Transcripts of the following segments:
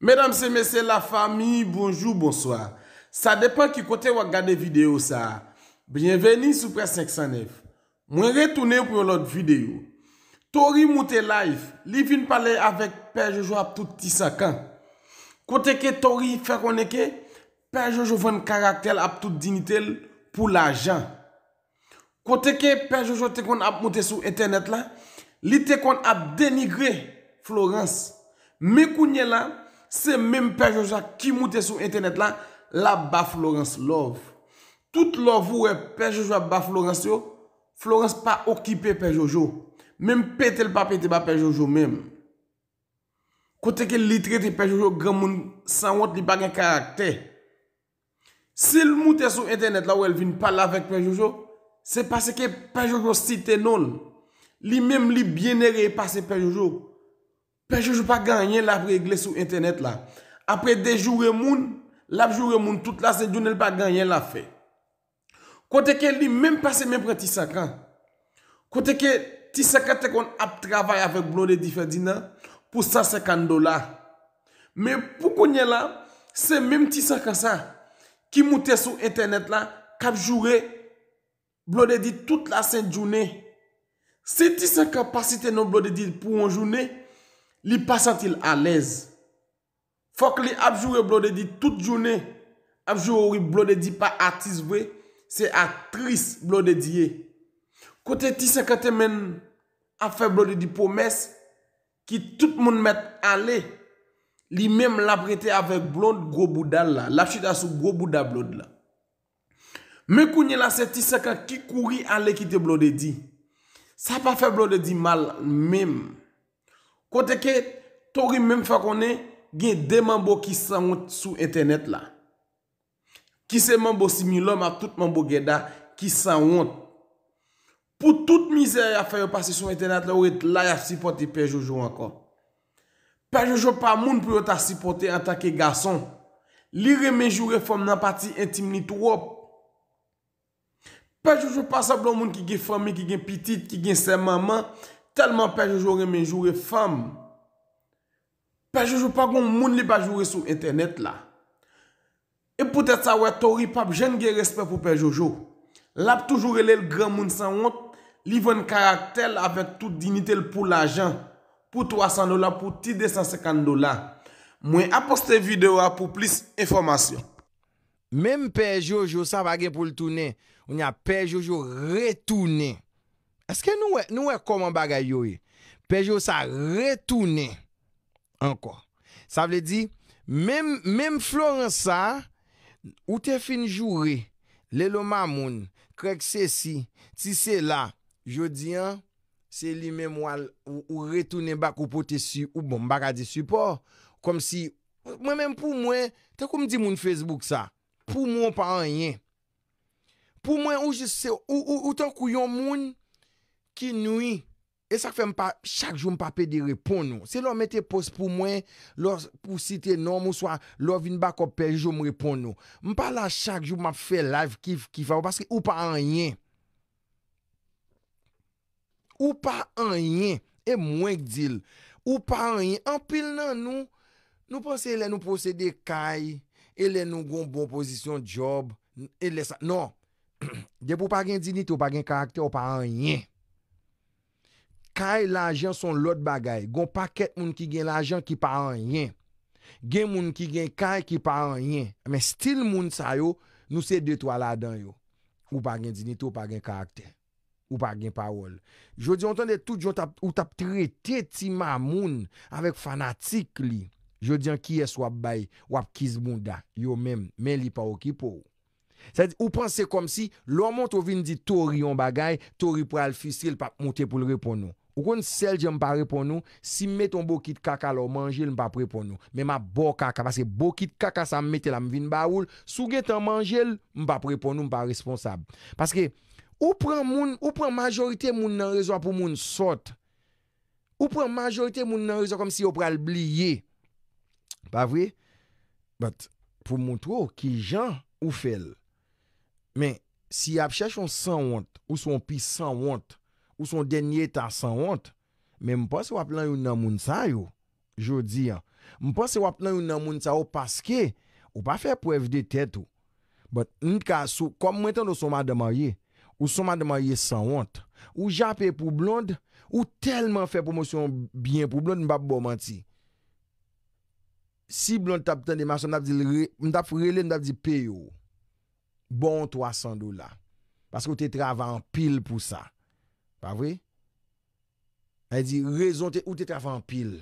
Mèdam se mèse la fami, bonjou, bonsoir. Sa depan ki kote wak gade video sa. Bienveni sou pres 509. Mwen retounè ou pou yon lot video. Tori moutè live. Li fin pale avèk perjoujou ap tout tisa kan. Kote ke Tori feroneke, perjoujou ven karak tel ap tout dinitel pou la jan. Kote ke perjoujou te kon ap moutè sou etenet la, li te kon ap denigre Florence. Me kounye la, Se menm Pejojo ki moute sou internet la, la ba Florence Love. Tout love ou e Pejojo ba Florence yo, Florence pa okipe Pejojo. Menm pete l pa pete ba Pejojo menm. Kote ke litre te Pejojo gaman sanwot li bagan karakter. Se l moute sou internet la ou el vin pala vek Pejojo, se pase ke Pejojo site non. Li menm li bienere e pase Pejojo. Pejoujou pa ganyen la pregle sou internet la. Apre de joure moun, la joure moun tout la se jounel pa ganyen la fe. Kote ke li menm pase menm pre ti sakran. Kote ke ti sakran te kon ap travay avèk blode di fè dinan, pou sa sakran do la. Menm pou konye la, se menm ti sakran sa, ki moutè sou internet la, kap joure blode di tout la se jounel. Se ti sakran pasite nan blode di pou an jounel, Li pa sentil alèz. Fòk li apjoure blode di tout jounè. Apjoure blode di pa artiste vwe. Se atris blode diye. Kote Tisaka temen ap fè blode di pò mes. Ki tout moun met alè. Li mèm la brete avè blode go bouda la. La chit asou go bouda blode la. Mè kounye la se Tisaka ki kouri alè ki te blode di. Sa pa fè blode di mal mèm. Woteke, tori menm fwa konen, gen de mambo ki san wot sou internet la. Ki se mambo simi loma, tout mambo geda, ki san wot. Pou tout mizer ya fay yo pase sou internet la, wote la ya sipote pe jojo anko. Pe jojo pa moun pou yo ta sipote anta ke gason. Li remenjou refom nan pati intim ni tou wop. Pe jojo pa sablon moun ki gen fami, ki gen pitit, ki gen se maman. Telman Pe Jojo remen jure fam. Pe Jojo pa goun moun li pa jure sou internet la. E pwetet sa wè tori pap jen gen respè pou Pe Jojo. Lap tou jure lè l gran moun san wot. Livè n karakter avè tout dinitel pou l ajan. Pou 300 dola, pou 10 250 dola. Mwen aposte videwa pou plis informasyon. Mem Pe Jojo sa bagè pou l toune. Ou nè Pe Jojo retoune. Eske e, nou e koman bagay yo e? Pejo sa retounen. Anko. Sa vle di, Mem Florensa, Ou te fin jure, Le loma moun, Krek sesi, Ti se la, Jodi an, Se li memwal, Ou retounen bak ou pote si, Ou bon baga di supor, Kom si, Mwen men pou mwen, Te kou mdi moun Facebook sa? Pou mwen pa an yen. Pou mwen ou je se, Ou tan kou yon moun, Ki noui, e sak fe mpa, chak jou mpa pe de repon nou. Se lò mwete pos pou mwen, lò, pou site nan mwoswa, lò vin bakop pe, jou mwepon nou. Mpa la chak jou mpa fe live kif, kif avw, paske ou pa anyen. Ou pa anyen, e mwen kdil. Ou pa anyen, an pil nan nou, nou pose ele nou pose de kay, ele nou goun bon pozisyon job, ele sa. Non, depo ou pa gen dinit, ou pa gen karakter, ou pa anyen. Kay la jen son lot bagay. Gon paket moun ki gen la jen ki pa an yen. Gen moun ki gen kay ki pa an yen. Men stil moun sa yo, nou se detwa la dan yo. Ou pa gen dinito, ou pa gen karakter. Ou pa gen pawol. Jodi, ontende tout, jodi, ou tap trete ti ma moun avek fanatik li. Jodi, an ki es wap bay, wap kiz moun da. Yo men, men li pa wakipo. Sa di, ou panse kom si, lor moun to vin di tori yon bagay, tori pou al fisil, pap moutepoulre pou nou. Ou kon selje mpa repon nou, si meton bokit kaka lo manjel, mpa prepon nou. Men ma bok kaka, paske bokit kaka sa metel am vin ba oul, sou gen tan manjel, mpa prepon nou, mpa responsab. Paske, ou pran moun, ou pran majorite moun nan rezoa pou moun sot. Ou pran majorite moun nan rezoa kom si yo pral bliye. Pa vwe? Bat, pou moun tro ki jan ou fel. Men, si ap chachon san wont, ou son pi san wont, Ou son denye ta sanwant Men mpase wap lan yon nan moun sa yo Jodi an Mpase wap lan yon nan moun sa yo Paske Ou pa fe pou evde tet yo But nka sou Kom mwen tan do sonman demaye Ou sonman demaye sanwant Ou jape pou blonde Ou telman fe promosyon Bien pou blonde Mbap bo manti Si blonde tap ten de mas Mdap furele mdap di pe yo Bon 300 dola Paske ou te travan pil pou sa Avri? Ay di rezon te ou te ta fan pil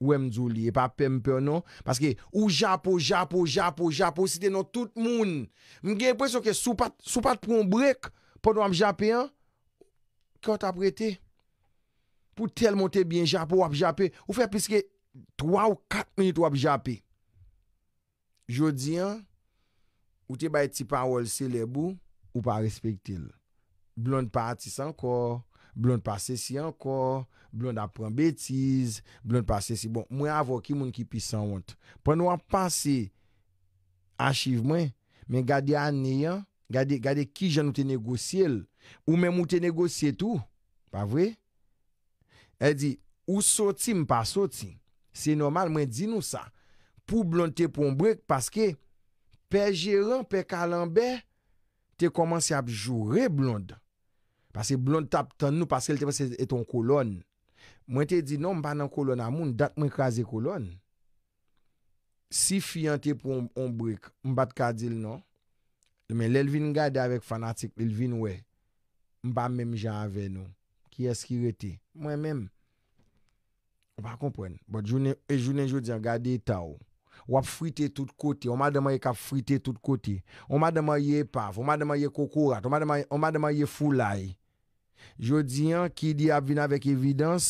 Ou em djou li, e pa pempe non Paske ou japo, japo, japo, japo Si te nou tout moun M gen presyon ke sou pat proun brek Pon wap japi an Kyo ta prete? Pou tel monte bin japo wap japi Ou fe piske 3 ou 4 minit wap japi Jodi an Ou te baye ti pa wol se lebo Ou pa respektil Blonde party san kor Blonde pase si ankor, blonde apren betiz, blonde pase si bon, mwen avok ki moun ki pisan wont. Pwenn wap pase achiv mwen, men gade anneyan, gade ki jan mwen te negosye l, ou men mwen te negosye tou, pa vwe? El di, ou soti mwen pa soti, se normal mwen di nou sa, pou blonde te pou mbrek, paske, pe geran, pe kalanbe, te komanse ap jure blonde. Pase blon tap tan nou, Pase el te pase eton kolon. Mwen te di, Non mba nan kolon a moun, Dat mwen kaze kolon. Si fiyan te pou mbrek, Mbat kadil non, Deme lelvin gade avek fanatik, Lelvin we, Mba menm jan ave nou, Ki eskirete, Mwen menm, Mba kompwen, Mba jounen joudian gade ita ou, Wap frite tout kote, Oman dema ye kap frite tout kote, Oman dema ye pav, Oman dema ye kokorat, Oman dema ye fulay, Jo diyan, ki di ap vin avèk evidans,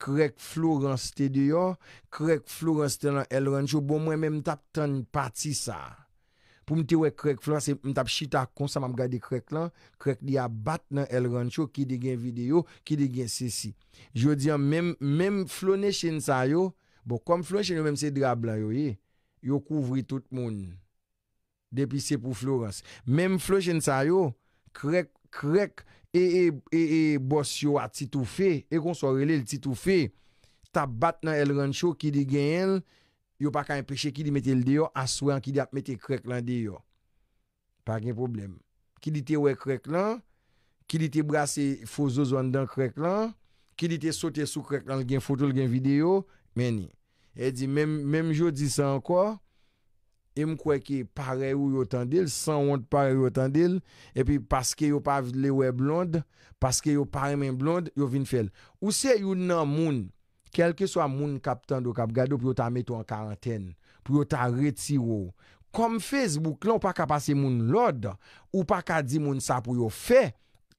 krek Florence te de yo, krek Florence te nan El Rancho, bon mwen mè m tap tan pati sa. Pou m te we krek Florence, m tap chita konsam ap gade krek lan, krek di ap bat nan El Rancho, ki de gen video, ki de gen sesi. Jo diyan, mèm flonè chen sa yo, bo kom flonè chen yo mèm se drab la yo, yo kouvri tout moun, depi se pou Florence. Mèm flonè chen sa yo, krek, krek. E e, e, e bos yo a titou fe, e kon so rele l titou fe, ta bat nan el rancho ki di gen el, yo pa ka empeshe ki di mete l deyo, aswen ki di ap mete krek lan deyo. Pa gen problem. Ki di te we krek lan, ki di te brase fozo zwan dan krek lan, ki di te sote sou krek lan gen foto, gen video, meni. E di menm jo di sa anko. E mkweke pare ou yo tandil San wante pare yo tandil E pi paske yo pa vile we blonde Paske yo pare men blonde Yo vin fel Ou se yo nan moun Kelke swa moun kap tando kap gado Pyo ta meto an karantene Pyo ta retiro Kom Facebook la ou pa kapase moun lode Ou pa ka di moun sa pou yo fe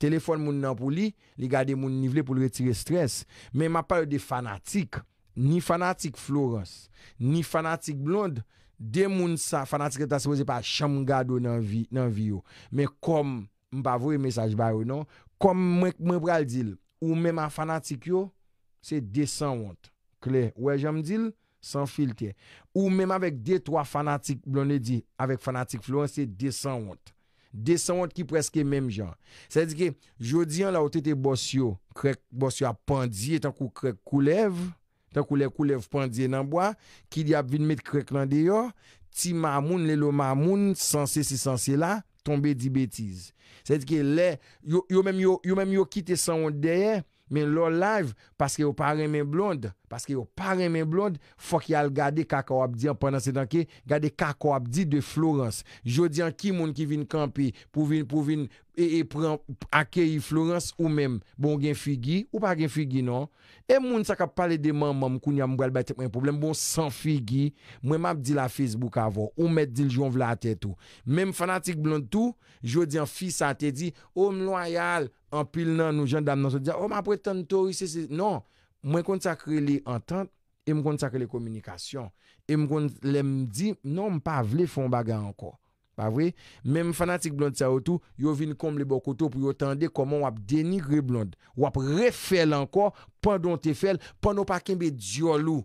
Telefon moun nan pou li Li gade moun nivele pou retire stres Men ma pale de fanatik Ni fanatik floros Ni fanatik blonde Demoun sa fanatik yo ta sepoze pa chanm gado nan vi yo. Men kom, mpa vwe mesaj ba yo, non? Kom mwen pral dil, ou men ma fanatik yo, se desan ont. Klee, wè jom dil, san filte. Ou men ma vek detwa fanatik, blon e di, avek fanatik flouan, se desan ont. Desan ont ki preske menm jan. Se di ki, jodi an la ou te te bosyo, krek bosyo a pandi etan kou krek koulev, tan kou lev kou lev pandye nanbwa, ki di ap vinmet krek lan deyo, ti mamoun le lo mamoun, sanse si sanse la, tombe di betiz. Se di ki le, yo menm yo kite sanon deye, men lor lajv, paske yo pare men blonde, Paske yo pare men blond, fok yal gade kaka wap di an pendant se dan ke, gade kaka wap di de Florence. Jodi an ki moun ki vin kampi pou vin pou vin e, e akyeyi Florence ou men bon gen figi ou pa gen figi non. E moun sa ka pale de man man moun koun ya mou gwa lbate mwen problem bon san figi, mwen map di la Facebook avon, ou met diljon vla atetou. Men fanatik blond tou, jodi an fis ateti, om loyal an pil nan nou jandam nan sou di, om oh, apretan tori se se se, non. Mwen kon sakre li entant, e mwen kon sakre li komunikasyon. E mwen kon lem di, non mwen pa vle fon bagan anko. Pa vre, men mwen fanatik blond sa wotou, yo vin kom li bokoto pou yo tende koman wap deni re blond. Wap re fel anko, pandon te fel, pandon pa kenbe diolou.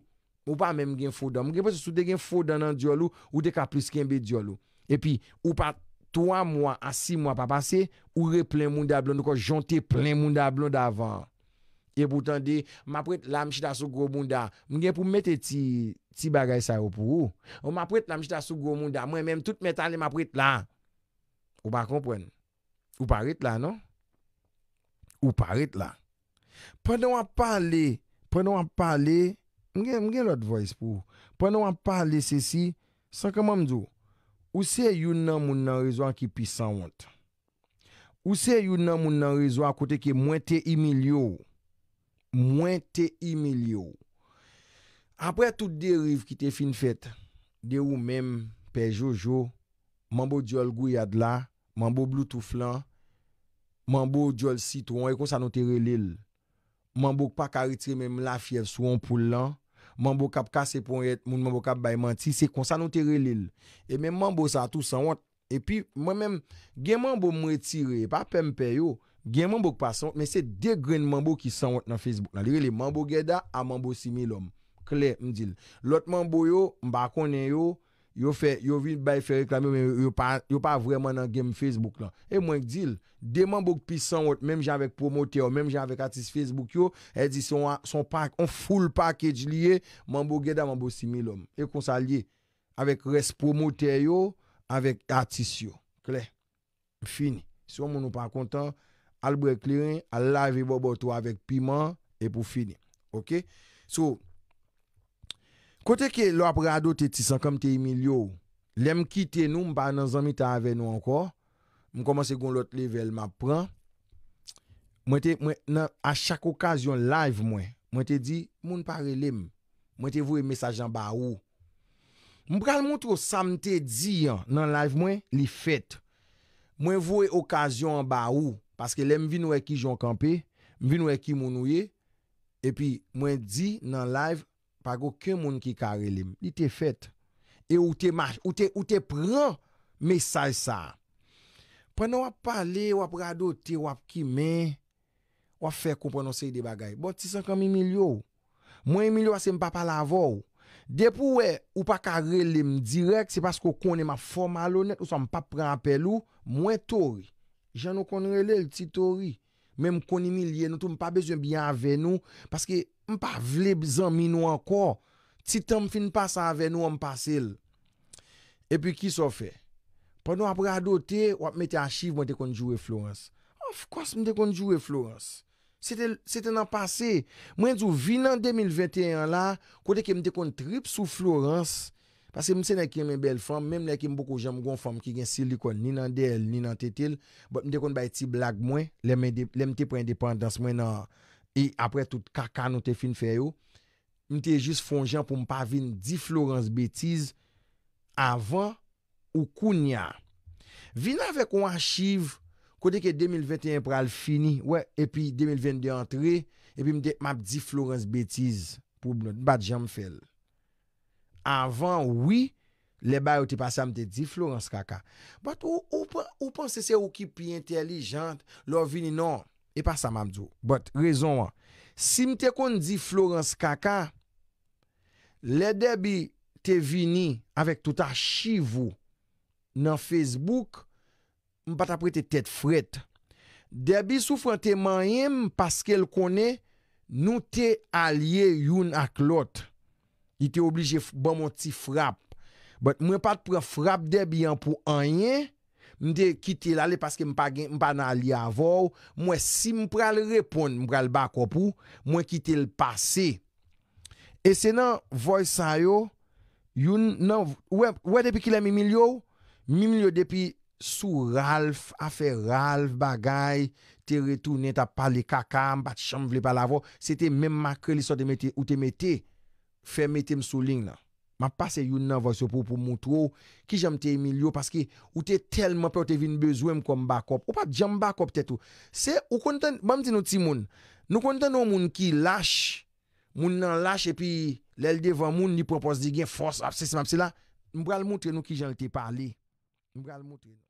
Mwen pa men gen foda, mwen gen pas sou de gen foda nan diolou, ou de ka plus kenbe diolou. E pi, ou pa 3 mwa a 6 mwa pa pase, ou re plen moun da blond, ou kon jante plen moun da blond avan. Te boutan de, ma prit la mchita sou gro bunda. Mgen pou mwete ti bagay sa yo pou ou. Ou ma prit la mchita sou gro bunda. Mwen menm tout metal e ma prit la. Ou pa kompwen. Ou pa rit la, non? Ou pa rit la. Pwede wap pale, pwede wap pale, mgen lout voice pou ou. Pwede wap pale se si, sa keman mdou. Ou se yon nan moun nan rizwa ki pisan want. Ou se yon nan moun nan rizwa kote ki mwente imilyo ou. Mwen te imelyo. Apre tout de rive ki te fin fèt. De ou men, pe Jojo, manbo djol Gouyadla, manbo Bloutouflan, manbo djol Citron, e kon sa nou te relil. Manbo pakaritre men la fief sou anpoulan, manbo kap kase pon yet, moun manbo kap baymantise, se kon sa nou te relil. E men manbo sa tout sa wot. E pi, mwen men, gen manbo mwetire, pa pempe yo, yo, Gen Mambouk pa son, men se de gren Mambouk ki san wot nan Facebook la. Li li, Mambouk gèda a Mambouk similom. Kler, mdil. Lot Mambouk yo, mbakonnen yo, yo vi bay fè reklam yo, men yo pa vreman nan gen Facebook la. E mwenk dil, de Mambouk pi san wot, menm jen avèk promote yo, menm jen avèk artist Facebook yo, e di son full package liye, Mambouk gèda a Mambouk similom. E konsa liye, avèk res promote yo, avèk artist yo. Kler, mfini. Son moun nou pa kontan. Al brek lirin, al lavi bobo to avèk piman, e pou fini. Ok? So, kote ke lo apre adote tisan kam te yimil yo, lem kite nou mba nan zanmi ta ave nou ankor, mkomanse goun lot level ma pran, mwen te, mwen, nan a chak okasyon laiv mwen, mwen te di, moun pare lem, mwen te vwe mesajan ba ou. Mpral mwotro samte di yon nan laiv mwen, li fet, mwen vwe okasyon ba ou, Paske lem vi nou e ki jon kampe, vi nou e ki moun ouye, epi mwen di nan live, pa go ke moun ki karelim. Di te fet. E ou te march, ou te pran, mesaj sa. Pwè nan wap pale, wap rado, te wap ki men, wap fè kou prononsey de bagay. Bo, ti sankan mi milyou. Mwen mi milyou ase mpa pala avou. Depou we, ou pa karelim direk, se paskou konen ma forma lounet, ou sa mpa pran apelou, mwen tori. Jan nou kon rele l, ti tori. Men m koni milye, nou tou m pa bezwen biyan avè nou. Paske m pa vle bizan minou anko. Ti tom fin pasa avè nou, m pase l. E pi ki so fe? Pono apre adote, wap meti achiv mwen te konjouwe Florence. Of course mwen te konjouwe Florence. Se te nan pase, mwen zou vi nan 2021 la, kote ke m te konjouwe Florence, Pase mse nè kèmè bel fòm, mèm nè kèmè boko jèm gon fòm ki gen silikon, ni nan del, ni nan tetil, bot mè de kon bay ti blag mwen, lè mè te pren depandans mwen nan e apre tout kaka nou te fin fè yo. Mè te jist fon jèm pou mpa vin di Florence Betis avan ou kounya. Vin avè kon wachiv kode ke 2021 pral fini, wè, epi 2022 antre, epi mde map di Florence Betis pou bat jèm fèl. avan oui, le bay ou te pase a mte di Florence Kaka. Bat ou panse se ou ki pi entelijant, lor vini non, e pa sa mamdou. Bat rezon wan, si mte kon di Florence Kaka, le debi te vini avik touta chivou nan Facebook, m pat apre te tet fret. Debi soufran te manyem paske l konen, nou te alye yon ak lote. Y te oblije bon moun ti frap. Mwen pat pou frap debi an pou anyen, mwen te kite lale paske mpa nan li avou, mwen si mpral repon mpral bakopou, mwen kite lpase. E se nan voy sayo, yon nan, wè depi kilè mi milyo, mi milyo depi sou ralf, afe ralf bagay, te retounen ta pali kaka, mbat chanm vle pal avou, se te men makre li sote ou te mete. ferme te msou ling nan. Ma pase yon nan vasyo pou pou mwot wou, ki jan mte yon milyo, paske ou te telman pe ou te vin bezwen mkom bakop. Ou pa djan bakop tetou. Se, ou kontan, ba mte nou ti moun, nou kontan nou moun ki lache, moun nan lache, epi lel devan moun, ni propos di gen fos apse se mapse la, mbral mwot re nou ki jan te parli. Mbral mwot re nou.